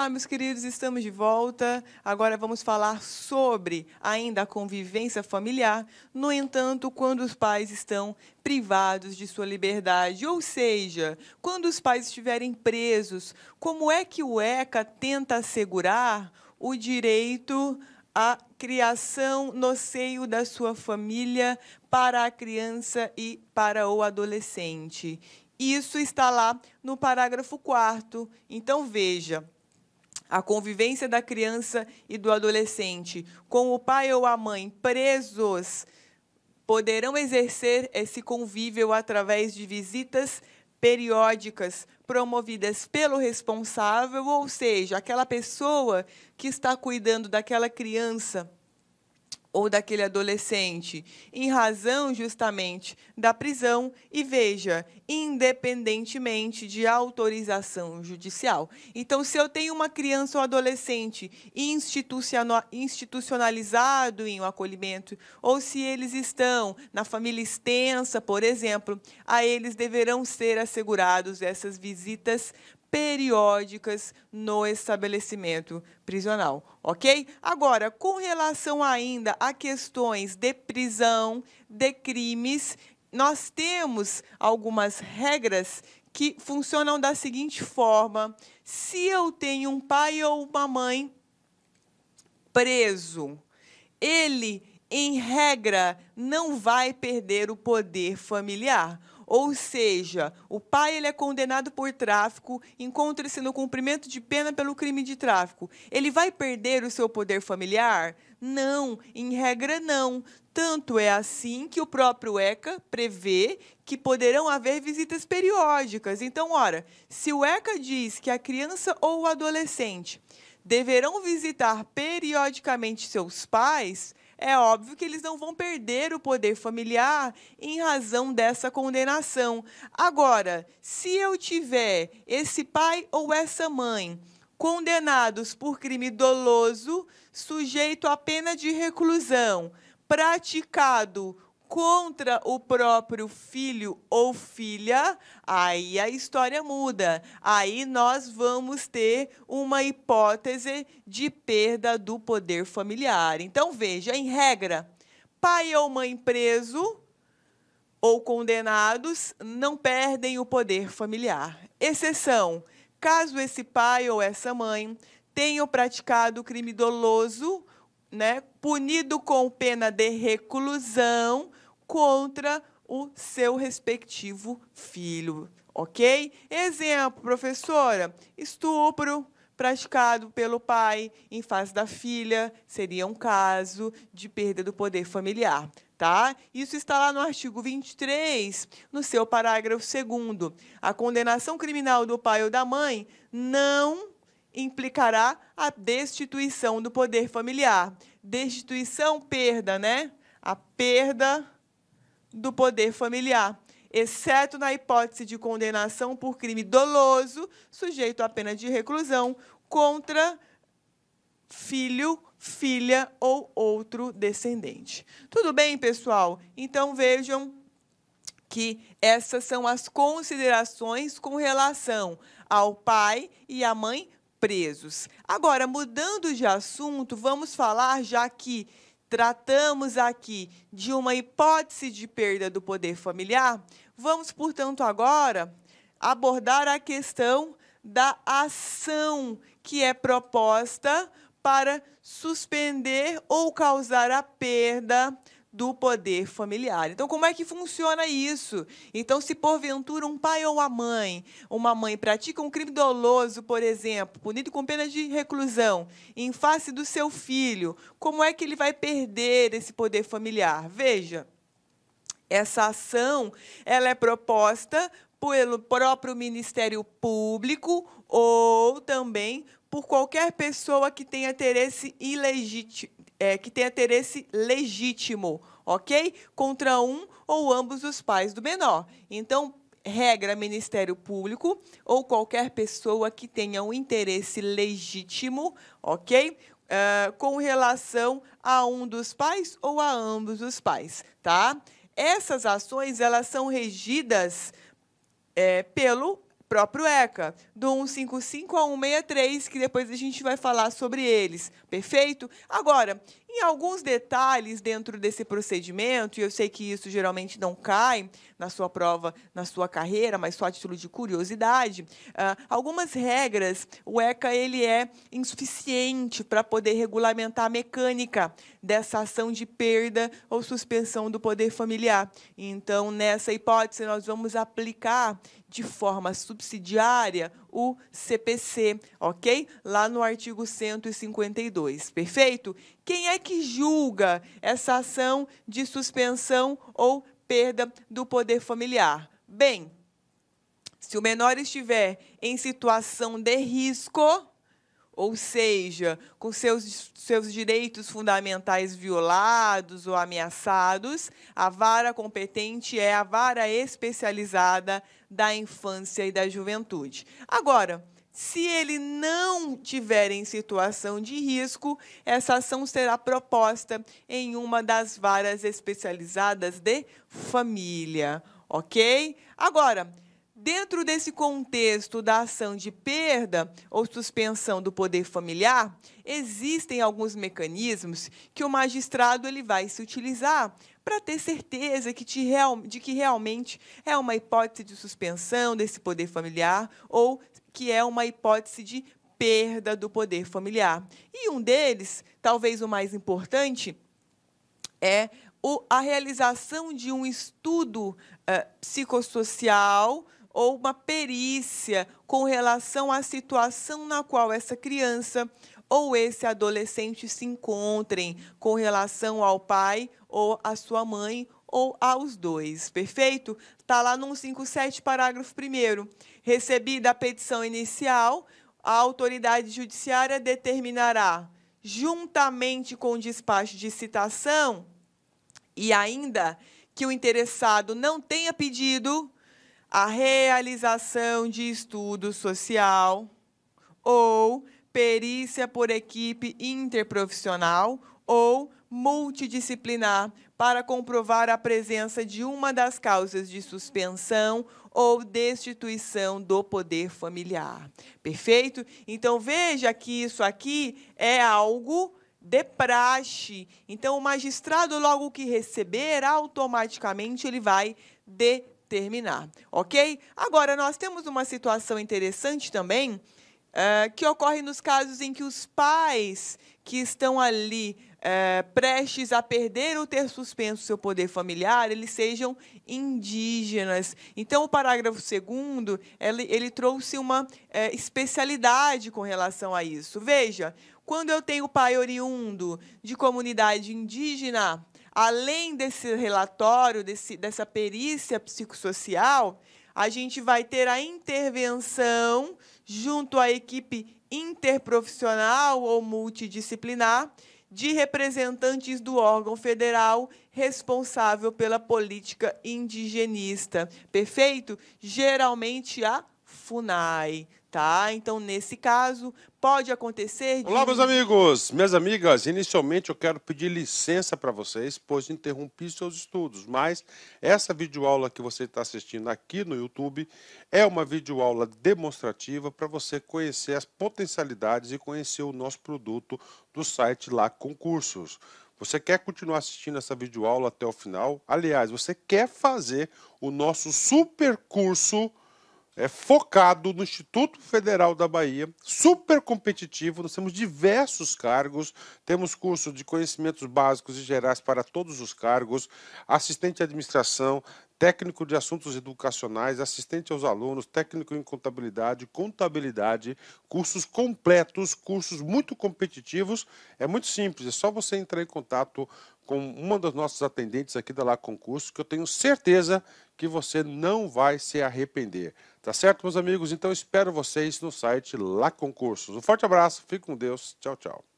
Olá, ah, meus queridos, estamos de volta. Agora vamos falar sobre ainda a convivência familiar. No entanto, quando os pais estão privados de sua liberdade, ou seja, quando os pais estiverem presos, como é que o ECA tenta assegurar o direito à criação no seio da sua família para a criança e para o adolescente? Isso está lá no parágrafo 4. Então, veja, a convivência da criança e do adolescente com o pai ou a mãe presos poderão exercer esse convívio através de visitas periódicas promovidas pelo responsável, ou seja, aquela pessoa que está cuidando daquela criança ou daquele adolescente, em razão justamente da prisão e veja, independentemente de autorização judicial. Então, se eu tenho uma criança ou adolescente institucionalizado em um acolhimento, ou se eles estão na família extensa, por exemplo, a eles deverão ser assegurados essas visitas periódicas no estabelecimento prisional, ok? Agora, com relação ainda a questões de prisão, de crimes, nós temos algumas regras que funcionam da seguinte forma: se eu tenho um pai ou uma mãe preso, ele, em regra, não vai perder o poder familiar. Ou seja, o pai ele é condenado por tráfico, encontra-se no cumprimento de pena pelo crime de tráfico. Ele vai perder o seu poder familiar? Não, em regra não. Tanto é assim que o próprio ECA prevê que poderão haver visitas periódicas. Então, ora, se o ECA diz que a criança ou o adolescente deverão visitar periodicamente seus pais, é óbvio que eles não vão perder o poder familiar em razão dessa condenação. Agora, se eu tiver esse pai ou essa mãe condenados por crime doloso, sujeito à pena de reclusão, praticado contra o próprio filho ou filha, aí a história muda. Aí nós vamos ter uma hipótese de perda do poder familiar. Então, veja, em regra, pai ou mãe preso ou condenados não perdem o poder familiar. Exceção, caso esse pai ou essa mãe tenham praticado crime doloso, né, punido com pena de reclusão contra o seu respectivo filho, ok? Exemplo, professora, estupro praticado pelo pai em face da filha seria um caso de perda do poder familiar. Tá? Isso está lá no artigo 23, no seu parágrafo 2. A condenação criminal do pai ou da mãe não implicará a destituição do poder familiar. Destituição, perda, né? A perda do poder familiar, exceto na hipótese de condenação por crime doloso, sujeito à pena de reclusão, contra filho, filha ou outro descendente. Tudo bem, pessoal? Então vejam que essas são as considerações com relação ao pai e à mãe presos. Agora, mudando de assunto, vamos falar já que Tratamos aqui de uma hipótese de perda do poder familiar. Vamos, portanto, agora abordar a questão da ação que é proposta para suspender ou causar a perda do poder familiar. Então, como é que funciona isso? Então, se porventura um pai ou a mãe, uma mãe pratica um crime doloso, por exemplo, punido com pena de reclusão, em face do seu filho, como é que ele vai perder esse poder familiar? Veja, essa ação ela é proposta pelo próprio Ministério Público ou também por qualquer pessoa que tenha interesse ilegítimo é, que tenha interesse legítimo, ok? Contra um ou ambos os pais do menor. Então, regra Ministério Público ou qualquer pessoa que tenha um interesse legítimo, ok? Uh, com relação a um dos pais ou a ambos os pais, tá? Essas ações elas são regidas é, pelo próprio ECA, do 155 ao 163, que depois a gente vai falar sobre eles, perfeito? Agora, em alguns detalhes dentro desse procedimento, e eu sei que isso geralmente não cai na sua prova, na sua carreira, mas só a título de curiosidade, ah, algumas regras, o ECA ele é insuficiente para poder regulamentar a mecânica dessa ação de perda ou suspensão do poder familiar. Então, nessa hipótese, nós vamos aplicar de forma subsidiária o CPC, ok? Lá no artigo 152, perfeito? Quem é que julga essa ação de suspensão ou perda do poder familiar? Bem, se o menor estiver em situação de risco, ou seja, com seus, seus direitos fundamentais violados ou ameaçados, a vara competente é a vara especializada da infância e da juventude. Agora, se ele não tiver em situação de risco, essa ação será proposta em uma das varas especializadas de família, ok? Agora, Dentro desse contexto da ação de perda ou suspensão do poder familiar, existem alguns mecanismos que o magistrado ele vai se utilizar para ter certeza que te real, de que realmente é uma hipótese de suspensão desse poder familiar ou que é uma hipótese de perda do poder familiar. E um deles, talvez o mais importante, é a realização de um estudo uh, psicossocial ou uma perícia com relação à situação na qual essa criança ou esse adolescente se encontrem com relação ao pai ou à sua mãe ou aos dois, perfeito? Está lá no 157, parágrafo 1. Recebida a petição inicial, a autoridade judiciária determinará, juntamente com o despacho de citação, e ainda que o interessado não tenha pedido a realização de estudo social ou perícia por equipe interprofissional ou multidisciplinar para comprovar a presença de uma das causas de suspensão ou destituição do poder familiar. Perfeito? Então veja que isso aqui é algo de praxe. Então o magistrado logo que receber, automaticamente ele vai determinar terminar, ok? Agora, nós temos uma situação interessante também uh, que ocorre nos casos em que os pais que estão ali uh, prestes a perder ou ter suspenso seu poder familiar, eles sejam indígenas. Então, o parágrafo 2 ele, ele, trouxe uma uh, especialidade com relação a isso. Veja, quando eu tenho pai oriundo de comunidade indígena, além desse relatório, desse, dessa perícia psicossocial, a gente vai ter a intervenção junto à equipe interprofissional ou multidisciplinar de representantes do órgão federal responsável pela política indigenista. Perfeito? Geralmente a FUNAI. Tá? Então, nesse caso, pode acontecer. De... Olá, meus amigos, minhas amigas. Inicialmente, eu quero pedir licença para vocês, pois interrompi seus estudos. Mas essa videoaula que você está assistindo aqui no YouTube é uma videoaula demonstrativa para você conhecer as potencialidades e conhecer o nosso produto do site lá Concursos. Você quer continuar assistindo essa videoaula até o final? Aliás, você quer fazer o nosso super curso é focado no Instituto Federal da Bahia, super competitivo. Nós temos diversos cargos, temos curso de conhecimentos básicos e gerais para todos os cargos, assistente de administração, técnico de assuntos educacionais, assistente aos alunos, técnico em contabilidade, contabilidade, cursos completos, cursos muito competitivos. É muito simples, é só você entrar em contato com uma das nossas atendentes aqui da Lá Concurso, que eu tenho certeza que você não vai se arrepender. Tá certo, meus amigos? Então espero vocês no site Lá Concursos. Um forte abraço, fique com Deus, tchau, tchau.